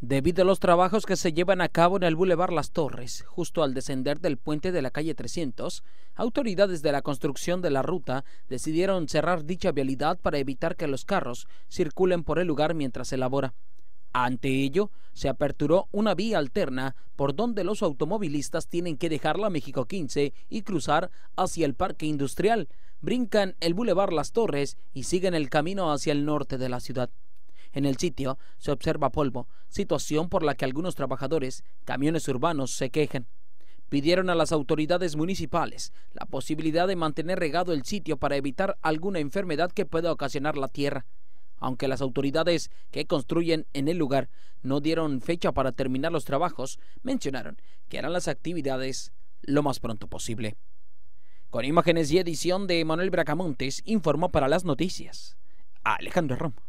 debido a los trabajos que se llevan a cabo en el Boulevard Las Torres, justo al descender del puente de la calle 300, autoridades de la construcción de la ruta decidieron cerrar dicha vialidad para evitar que los carros circulen por el lugar mientras se elabora. Ante ello, se aperturó una vía alterna por donde los automovilistas tienen que dejar la México 15 y cruzar hacia el Parque Industrial, brincan el Boulevard Las Torres y siguen el camino hacia el norte de la ciudad. En el sitio se observa polvo, situación por la que algunos trabajadores, camiones urbanos, se quejan. Pidieron a las autoridades municipales la posibilidad de mantener regado el sitio para evitar alguna enfermedad que pueda ocasionar la tierra. Aunque las autoridades que construyen en el lugar no dieron fecha para terminar los trabajos, mencionaron que harán las actividades lo más pronto posible. Con imágenes y edición de Manuel Bracamontes, informó para las noticias Alejandro Romo.